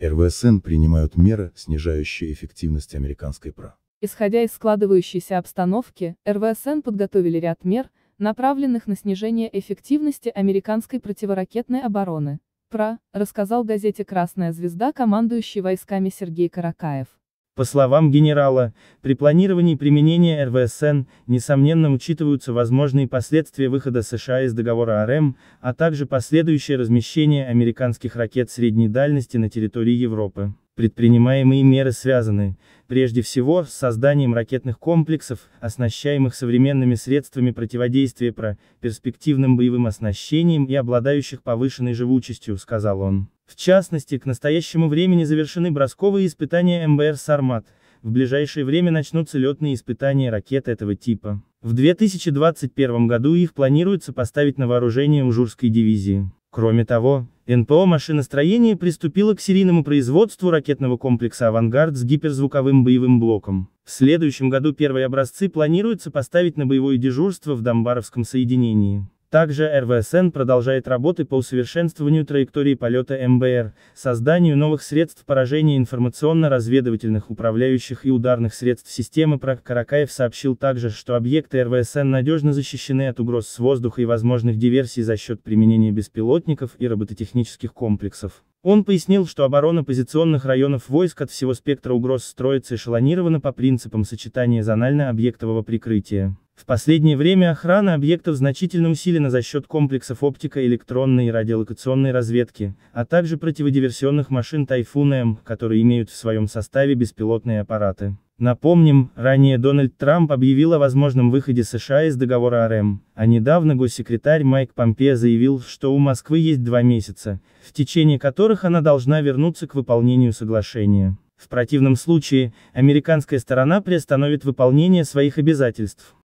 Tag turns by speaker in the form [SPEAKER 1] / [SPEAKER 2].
[SPEAKER 1] РВСН принимают меры, снижающие эффективность американской ПРА.
[SPEAKER 2] Исходя из складывающейся обстановки, РВСН подготовили ряд мер, направленных на снижение эффективности американской противоракетной обороны. ПРА, рассказал газете «Красная звезда» командующий войсками Сергей Каракаев.
[SPEAKER 1] По словам генерала, при планировании применения РВСН, несомненно учитываются возможные последствия выхода США из договора РМ, а также последующее размещение американских ракет средней дальности на территории Европы. Предпринимаемые меры связаны, прежде всего, с созданием ракетных комплексов, оснащаемых современными средствами противодействия ПРО, перспективным боевым оснащением и обладающих повышенной живучестью, сказал он. В частности, к настоящему времени завершены бросковые испытания МБР «Сармат», в ближайшее время начнутся летные испытания ракет этого типа. В 2021 году их планируется поставить на вооружение Ужурской дивизии. Кроме того, НПО «Машиностроение» приступило к серийному производству ракетного комплекса «Авангард» с гиперзвуковым боевым блоком. В следующем году первые образцы планируется поставить на боевое дежурство в Домбаровском соединении. Также РВСН продолжает работы по усовершенствованию траектории полета МБР, созданию новых средств поражения информационно-разведывательных управляющих и ударных средств системы ПРАК Каракаев сообщил также, что объекты РВСН надежно защищены от угроз с воздуха и возможных диверсий за счет применения беспилотников и робототехнических комплексов. Он пояснил, что оборона позиционных районов войск от всего спектра угроз строится эшелонированно по принципам сочетания зонально-объектового прикрытия. В последнее время охрана объектов значительно усилена за счет комплексов оптико-электронной и радиолокационной разведки, а также противодиверсионных машин «Тайфун-М», которые имеют в своем составе беспилотные аппараты. Напомним, ранее Дональд Трамп объявил о возможном выходе США из договора РМ, а недавно госсекретарь Майк Помпео заявил, что у Москвы есть два месяца, в течение которых она должна вернуться к выполнению соглашения. В противном случае, американская сторона приостановит выполнение своих обязательств.